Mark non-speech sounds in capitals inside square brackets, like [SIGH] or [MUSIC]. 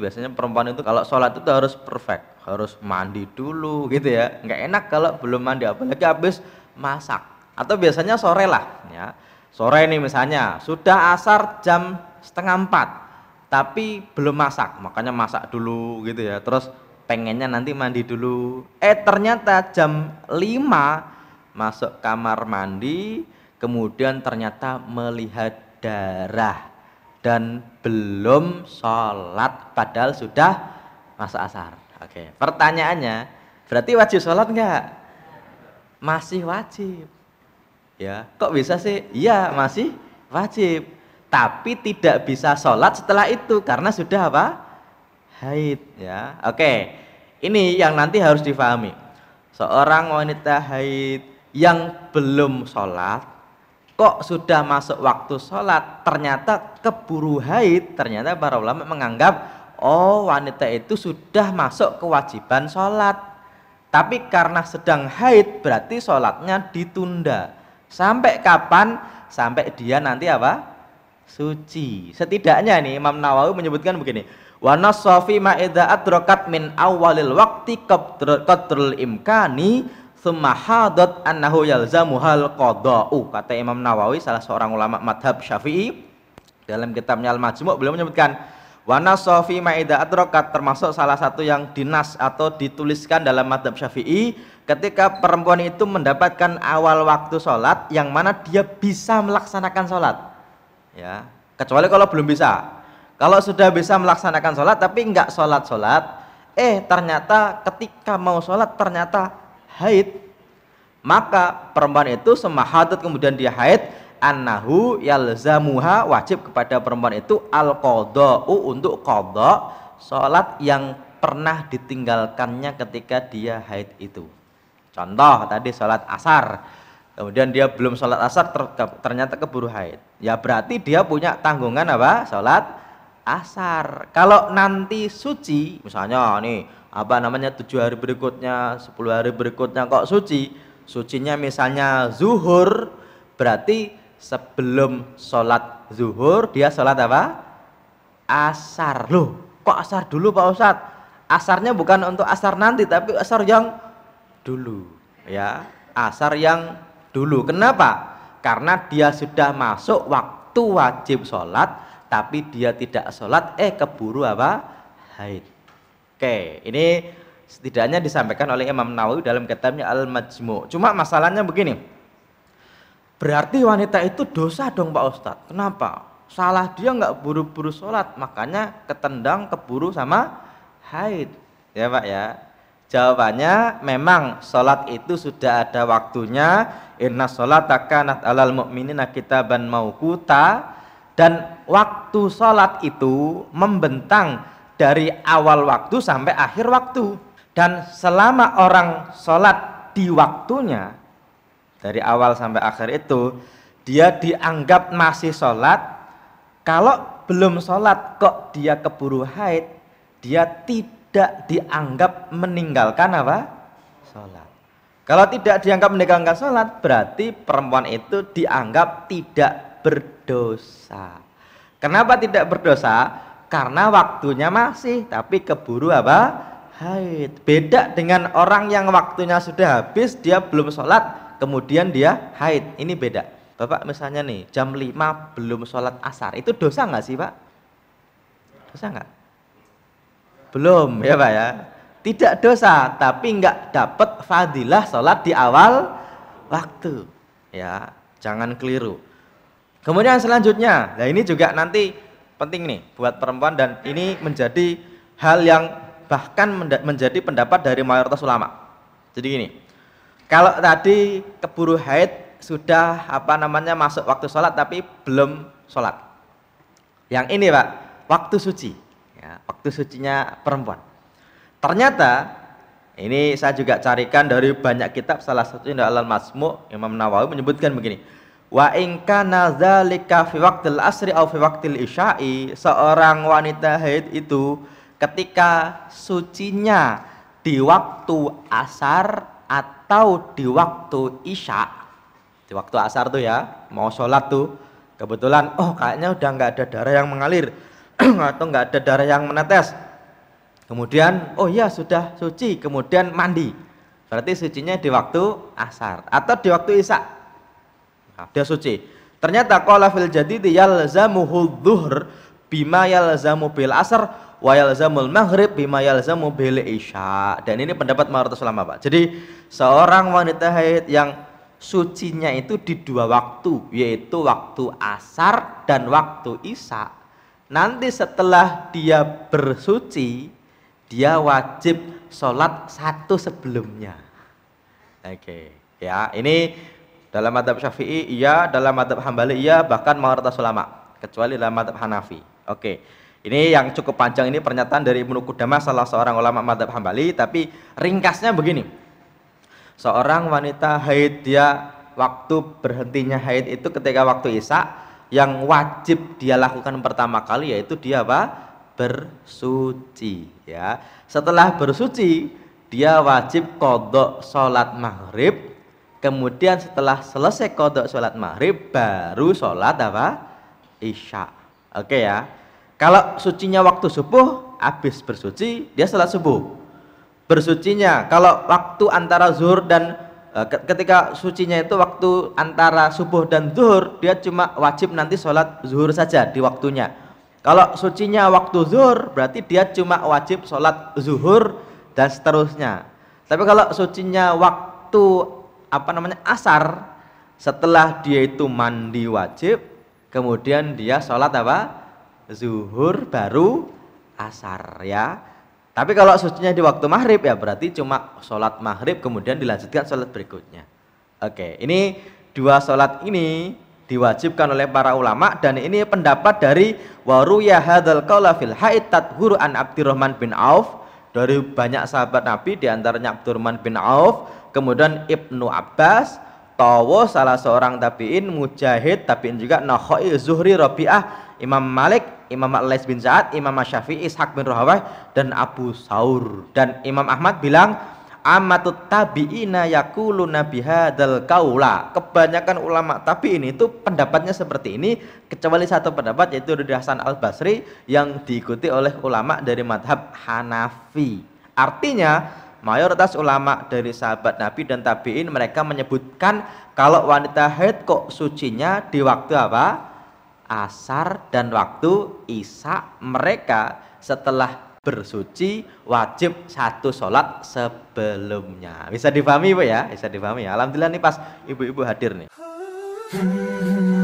biasanya perempuan itu kalau sholat itu harus perfect harus mandi dulu gitu ya nggak enak kalau belum mandi apalagi habis masak atau biasanya sore lah ya sore ini misalnya sudah asar jam setengah empat tapi belum masak makanya masak dulu gitu ya terus pengennya nanti mandi dulu eh ternyata jam lima masuk kamar mandi kemudian ternyata melihat darah dan belum sholat padahal sudah masa asar. Oke, pertanyaannya berarti wajib sholat nggak? Masih wajib. Ya, kok bisa sih? Iya, masih wajib. Tapi tidak bisa sholat setelah itu karena sudah apa? Haid. Ya, oke. Ini yang nanti harus difahami. Seorang wanita haid yang belum sholat kok sudah masuk waktu sholat ternyata keburu haid ternyata para ulama menganggap oh wanita itu sudah masuk kewajiban sholat tapi karena sedang haid berarti sholatnya ditunda sampai kapan sampai dia nanti apa suci setidaknya ini Imam Nawawi menyebutkan begini wana sofi ma rokat min awalil waktu qadrul imkani thumma hadat annahu yalzamuhal qada'u kata Imam Nawawi salah seorang ulama madhab syafi'i dalam kitabnya Al-Majmu' beliau menyebutkan wana sofi ma'ida atrokat termasuk salah satu yang dinas atau dituliskan dalam madhab syafi'i ketika perempuan itu mendapatkan awal waktu sholat yang mana dia bisa melaksanakan sholat ya kecuali kalau belum bisa kalau sudah bisa melaksanakan sholat tapi nggak sholat-sholat eh ternyata ketika mau sholat ternyata haid maka perempuan itu semahadat kemudian dia haid annahu yalzamuha wajib kepada perempuan itu al qadau untuk qada salat yang pernah ditinggalkannya ketika dia haid itu contoh tadi salat asar kemudian dia belum salat asar ternyata keburu haid ya berarti dia punya tanggungan apa salat asar. Kalau nanti suci, misalnya nih apa namanya tujuh hari berikutnya, sepuluh hari berikutnya kok suci, sucinya misalnya zuhur, berarti sebelum sholat zuhur dia sholat apa? Asar loh, kok asar dulu Pak Ustadz? Asarnya bukan untuk asar nanti, tapi asar yang dulu ya, asar yang dulu. Kenapa? Karena dia sudah masuk waktu wajib sholat, tapi dia tidak sholat, eh keburu apa? Haid. Oke, ini setidaknya disampaikan oleh Imam Nawawi dalam kitabnya Al-Majmu. Cuma masalahnya begini, berarti wanita itu dosa dong Pak Ustadz. Kenapa? Salah dia nggak buru-buru sholat, makanya ketendang keburu sama haid. Ya Pak ya, Jawabannya memang sholat itu sudah ada waktunya. Inna sholat akanat alal mu'minina kitaban maukuta dan waktu sholat itu membentang dari awal waktu sampai akhir waktu. Dan selama orang sholat di waktunya, dari awal sampai akhir itu, dia dianggap masih sholat. Kalau belum sholat kok dia keburu haid, dia tidak dianggap meninggalkan apa? Sholat. Kalau tidak dianggap meninggalkan sholat, berarti perempuan itu dianggap tidak berdosa. Kenapa tidak berdosa? Karena waktunya masih, tapi keburu apa? Haid. Beda dengan orang yang waktunya sudah habis, dia belum sholat, kemudian dia haid. Ini beda. Bapak misalnya nih, jam 5 belum sholat asar, itu dosa nggak sih Pak? Dosa nggak? Belum ya Pak ya? Tidak dosa, tapi nggak dapat fadilah sholat di awal waktu. Ya, jangan keliru Kemudian selanjutnya, nah ini juga nanti penting nih buat perempuan dan ini menjadi hal yang bahkan menjadi pendapat dari mayoritas ulama. Jadi gini, kalau tadi keburu haid sudah apa namanya masuk waktu sholat tapi belum sholat. Yang ini pak, waktu suci, ya, waktu sucinya perempuan. Ternyata ini saya juga carikan dari banyak kitab salah satunya Al Masmu Imam Nawawi menyebutkan begini Wa ingka dzalika fi waqtil asri au fi waqtil isya'i, seorang wanita haid itu ketika sucinya di waktu asar atau di waktu isya, di waktu asar tuh ya, mau sholat tuh, kebetulan oh kayaknya udah nggak ada darah yang mengalir [CLEARS THROAT] atau nggak ada darah yang menetes, kemudian oh ya sudah suci, kemudian mandi, berarti sucinya di waktu asar atau di waktu isya dia suci. Ternyata qala fil jadid yalzamuhu dhuhr bima yalzamu bil asr wa yalzamul maghrib bima yalzamu bil isya. Dan ini pendapat mayoritas ulama, Pak. Jadi seorang wanita haid yang sucinya itu di dua waktu, yaitu waktu asar dan waktu isya. Nanti setelah dia bersuci, dia wajib sholat satu sebelumnya. Oke, okay. ya ini dalam madhab syafi'i iya, dalam madhab hambali iya, bahkan mayoritas ulama, kecuali dalam madhab hanafi. Oke, ini yang cukup panjang ini pernyataan dari Ibnu Qudama salah seorang ulama madhab hambali, tapi ringkasnya begini. Seorang wanita haid dia waktu berhentinya haid itu ketika waktu isya yang wajib dia lakukan pertama kali yaitu dia apa? bersuci ya. Setelah bersuci dia wajib kodok sholat maghrib Kemudian setelah selesai kodok sholat maghrib, baru sholat apa? Isya. Oke ya. Kalau sucinya waktu subuh, habis bersuci, dia sholat subuh. Bersucinya, kalau waktu antara zuhur dan eh, ketika sucinya itu waktu antara subuh dan zuhur dia cuma wajib nanti sholat zuhur saja di waktunya kalau sucinya waktu zuhur berarti dia cuma wajib sholat zuhur dan seterusnya tapi kalau sucinya waktu apa namanya asar setelah dia itu mandi wajib kemudian dia sholat apa zuhur baru asar ya tapi kalau sucinya di waktu maghrib ya berarti cuma sholat maghrib kemudian dilanjutkan sholat berikutnya oke ini dua sholat ini diwajibkan oleh para ulama dan ini pendapat dari waruya hadal qawla fil haid tadhur an Abdurrahman bin Auf dari banyak sahabat Nabi diantaranya Abdurrahman bin Auf kemudian Ibnu Abbas, Tawo salah seorang tabi'in, Mujahid, tabi'in juga Nakhoi Zuhri, Rabi'ah, Imam Malik, Imam Al-Lais bin Sa'ad, Imam Syafi'i, Ishaq bin Rahawah, dan Abu Saur. Dan Imam Ahmad bilang, Amatut tabi'ina yakulu nabiha dal kaula. Kebanyakan ulama tabi'in itu pendapatnya seperti ini, kecuali satu pendapat yaitu dari Hasan Al-Basri yang diikuti oleh ulama dari madhab Hanafi. Artinya, mayoritas ulama dari sahabat Nabi dan tabiin mereka menyebutkan kalau wanita haid kok sucinya di waktu apa? Asar dan waktu Isya mereka setelah bersuci wajib satu sholat sebelumnya. Bisa difahami Bu ya? Bisa difahami ya? Alhamdulillah nih pas ibu-ibu hadir nih. Hmm.